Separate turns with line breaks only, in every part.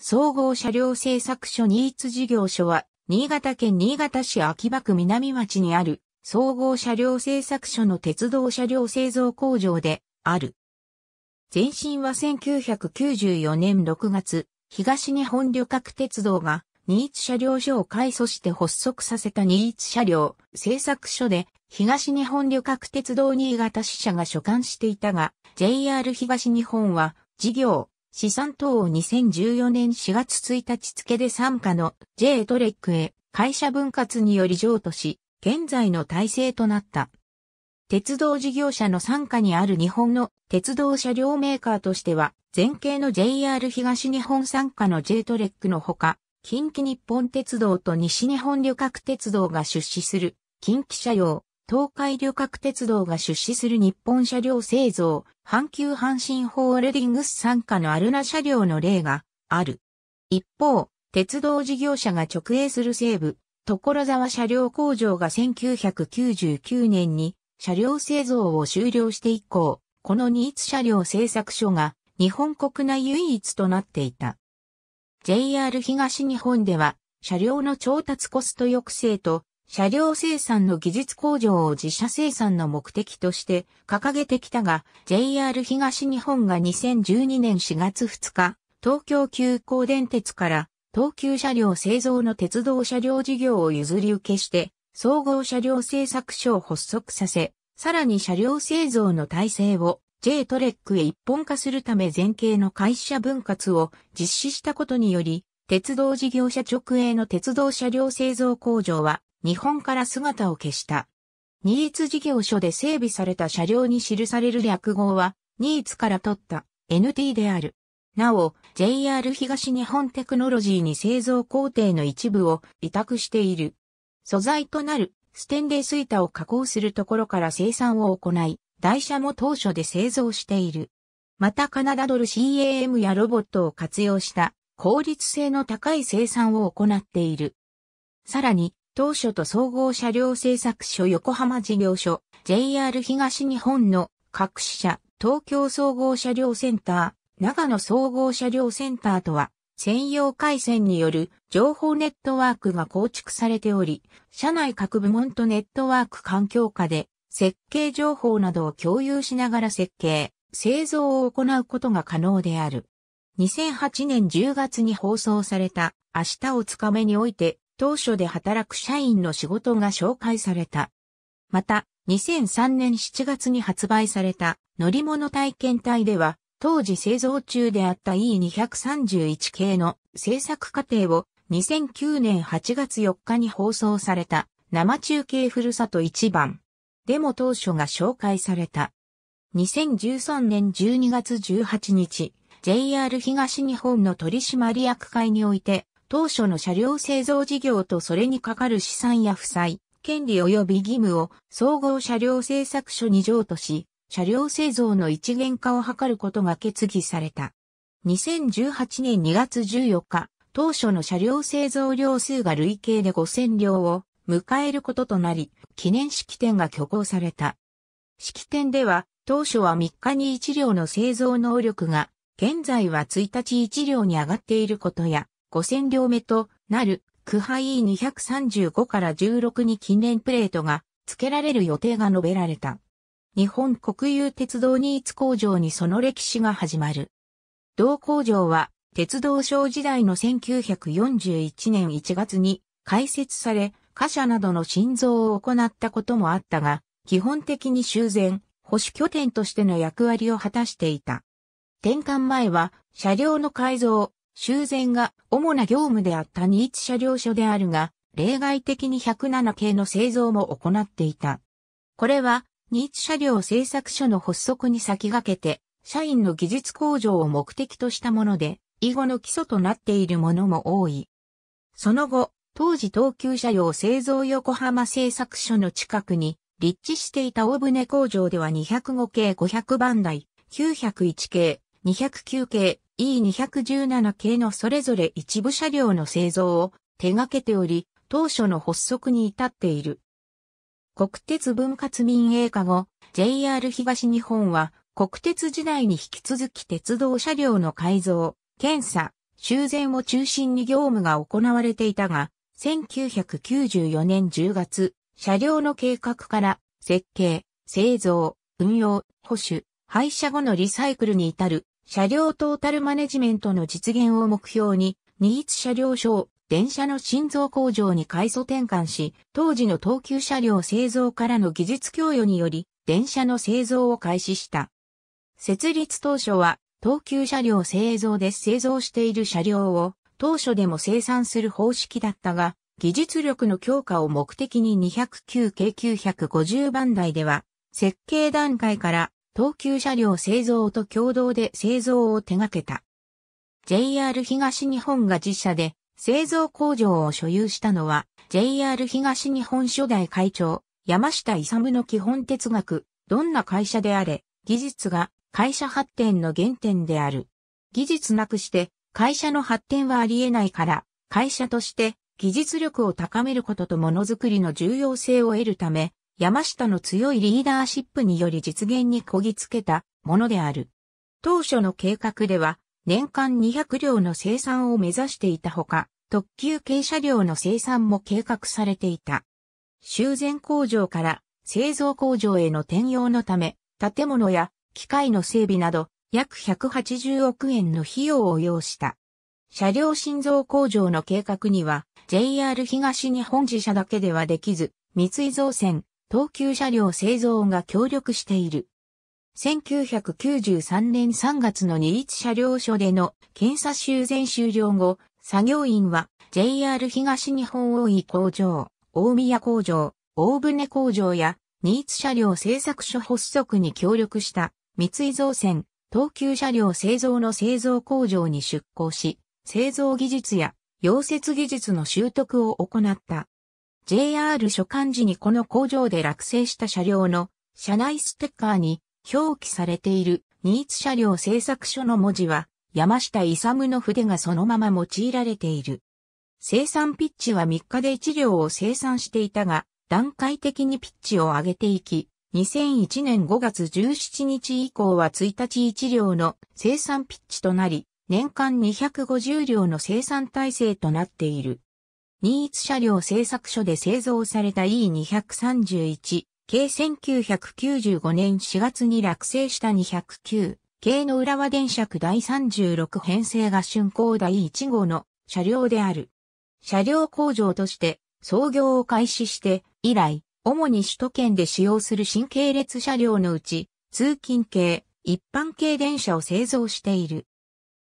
総合車両製作所新津事業所は、新潟県新潟市秋葉区南町にある、総合車両製作所の鉄道車両製造工場で、ある。前身は1994年6月、東日本旅客鉄道が、新津車両所を改組して発足させた新津車両製作所で、東日本旅客鉄道新潟支社が所管していたが、JR 東日本は、事業、資産等を2014年4月1日付で参加の J トレックへ会社分割により譲渡し、現在の体制となった。鉄道事業者の参加にある日本の鉄道車両メーカーとしては、前景の JR 東日本参加の J トレックのほか、近畿日本鉄道と西日本旅客鉄道が出資する近畿車両、東海旅客鉄道が出資する日本車両製造、阪急阪神ホールディングス傘下のアルナ車両の例がある。一方、鉄道事業者が直営する西部、所沢車両工場が1999年に車両製造を終了して以降、このニーツ車両製作所が日本国内唯一となっていた。JR 東日本では車両の調達コスト抑制と車両生産の技術向上を自社生産の目的として掲げてきたが、JR 東日本が2012年4月2日、東京急行電鉄から東急車両製造の鉄道車両事業を譲り受けして、総合車両製作所を発足させ、さらに車両製造の体制を J トレックへ一本化するため前傾の会社分割を実施したことにより、鉄道事業者直営の鉄道車両製造工場は日本から姿を消した。ニーツ事業所で整備された車両に記される略号は、ニーツから取った NT である。なお、JR 東日本テクノロジーに製造工程の一部を委託している。素材となるステンレス板を加工するところから生産を行い、台車も当初で製造している。またカナダドル CAM やロボットを活用した効率性の高い生産を行っている。さらに当初と総合車両製作所横浜事業所、JR 東日本の各支社、東京総合車両センター、長野総合車両センターとは、専用回線による情報ネットワークが構築されており、社内各部門とネットワーク環境下で設計情報などを共有しながら設計、製造を行うことが可能である。2008年10月に放送された明日をつかめにおいて当初で働く社員の仕事が紹介された。また、2003年7月に発売された乗り物体験隊では、当時製造中であった E231 系の製作過程を2009年8月4日に放送された生中継ふるさと1番でも当初が紹介された。2013年12月18日、JR 東日本の取締役会において当初の車両製造事業とそれにかかる資産や負債、権利及び義務を総合車両製作所に譲渡し、車両製造の一元化を図ることが決議された。2018年2月14日、当初の車両製造量数が累計で5000両を迎えることとなり、記念式典が挙行された。式典では、当初は3日に1両の製造能力が、現在は1日1両に上がっていることや、5000両目となる区 e 235から16に近年、プレートが付けられる予定が述べられた。日本国有鉄道ニーツ工場にその歴史が始まる。同工場は鉄道省時代の1941年1月に開設され、貨車などの心臓を行ったこともあったが、基本的に修繕、保守拠点としての役割を果たしていた。転換前は車両の改造、修繕が主な業務であったニー車両所であるが、例外的に107系の製造も行っていた。これは、ニー車両製作所の発足に先駆けて、社員の技術向上を目的としたもので、以後の基礎となっているものも多い。その後、当時東急車両製造横浜製作所の近くに、立地していた大船工場では205系500番台、901系、209系、E217 系のそれぞれ一部車両の製造を手掛けており、当初の発足に至っている。国鉄分割民営化後、JR 東日本は国鉄時代に引き続き鉄道車両の改造、検査、修繕を中心に業務が行われていたが、1994年10月、車両の計画から設計、製造、運用、保守、廃車後のリサイクルに至る車両トータルマネジメントの実現を目標に、ー津車両所を電車の心臓工場に改装転換し、当時の東急車両製造からの技術供与により、電車の製造を開始した。設立当初は、東急車両製造で製造している車両を、当初でも生産する方式だったが、技術力の強化を目的に209 k 950番台では、設計段階から東急車両製造と共同で製造を手掛けた。JR 東日本が自社で製造工場を所有したのは JR 東日本初代会長山下勇の基本哲学、どんな会社であれ、技術が会社発展の原点である。技術なくして会社の発展はありえないから、会社として技術力を高めることとものづくりの重要性を得るため、山下の強いリーダーシップにより実現にこぎつけたものである。当初の計画では、年間200両の生産を目指していたほか、特急軽車両の生産も計画されていた。修繕工場から製造工場への転用のため、建物や機械の整備など、約180億円の費用を要した。車両心臓工場の計画には、JR 東日本自社だけではできず、三井造船、東急車両製造が協力している。1993年3月の二律車両所での検査修繕終了後、作業員は JR 東日本大井工場、大宮工場、大船工場や二律車両製作所発足に協力した三井造船、東急車両製造の製造工場に出向し、製造技術や溶接技術の習得を行った。JR 所管時にこの工場で落成した車両の車内ステッカーに表記されているニーツ車両製作所の文字は山下勇の筆がそのまま用いられている。生産ピッチは3日で1両を生産していたが、段階的にピッチを上げていき、2001年5月17日以降は1日1両の生産ピッチとなり、年間250両の生産体制となっている。新津車両製作所で製造された E231 系1995年4月に落成した209系の浦和電車区第36編成が竣工第1号の車両である。車両工場として創業を開始して以来、主に首都圏で使用する新系列車両のうち、通勤系、一般系電車を製造している。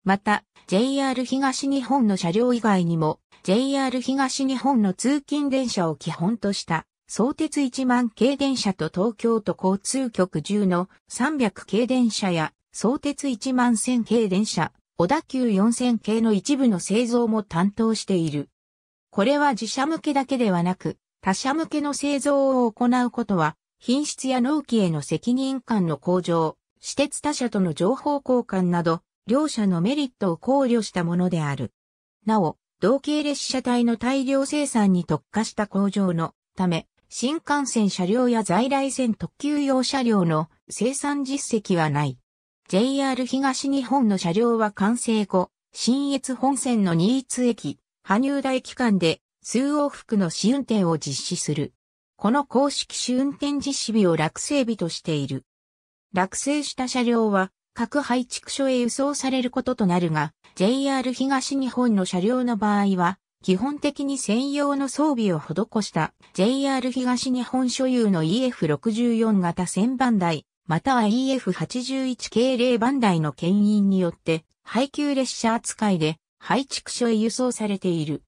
また、JR 東日本の車両以外にも、JR 東日本の通勤電車を基本とした相鉄1万系電車と東京都交通局10の300系電車や相鉄1万1000系電車、小田急4000系の一部の製造も担当している。これは自社向けだけではなく、他社向けの製造を行うことは、品質や納期への責任感の向上、私鉄他社との情報交換など、両社のメリットを考慮したものである。なお、同系列車体の大量生産に特化した工場のため、新幹線車両や在来線特急用車両の生産実績はない。JR 東日本の車両は完成後、新越本線の新津駅、羽生台機関で数往復の試運転を実施する。この公式試運転実施日を落成日としている。落成した車両は各配置所へ輸送されることとなるが、JR 東日本の車両の場合は、基本的に専用の装備を施した JR 東日本所有の EF64 型1000番台、または EF81 系0番台の牽引によって配給列車扱いで配築所へ輸送されている。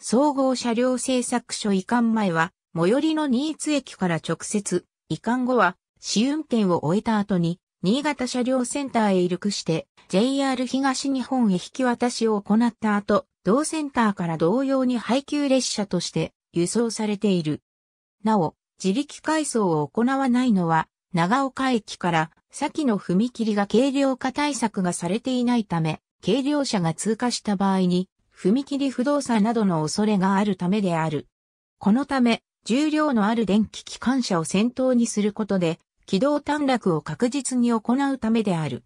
総合車両製作所移管前は、最寄りの新津駅から直接、移管後は、試運転を終えた後に、新潟車両センターへ移力して JR 東日本へ引き渡しを行った後、同センターから同様に配給列車として輸送されている。なお、自力改装を行わないのは、長岡駅から先の踏切が軽量化対策がされていないため、軽量車が通過した場合に、踏切不動産などの恐れがあるためである。このため、重量のある電気機関車を先頭にすることで、軌道短絡を確実に行うためである。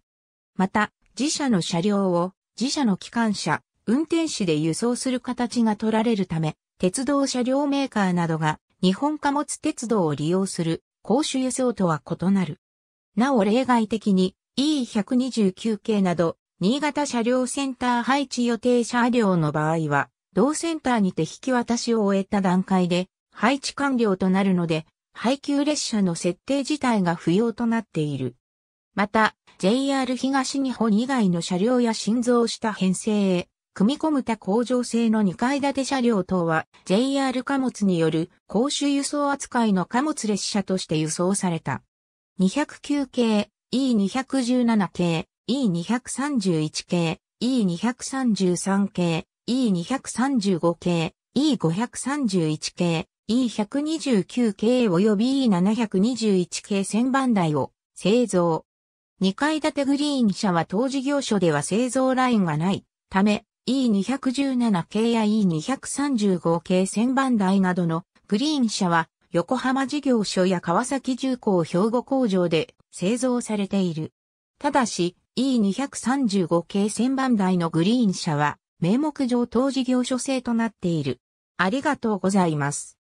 また、自社の車両を自社の機関車、運転士で輸送する形が取られるため、鉄道車両メーカーなどが日本貨物鉄道を利用する公衆輸送とは異なる。なお例外的に E129 系など新潟車両センター配置予定車両の場合は、同センターにて引き渡しを終えた段階で配置完了となるので、配給列車の設定自体が不要となっている。また、JR 東日本以外の車両や新造した編成へ、組み込む他工場製の2階建て車両等は JR 貨物による公衆輸送扱いの貨物列車として輸送された。209系、E217 系、E231 系、E233 系、E235 系、E531 系、E129 系及び E721 系1000番台を製造。2階建てグリーン車は当事業所では製造ラインがないため E217 系や E235 系1000番台などのグリーン車は横浜事業所や川崎重工兵庫工場で製造されている。ただし E235 系1000番台のグリーン車は名目上当事業所制となっている。ありがとうございます。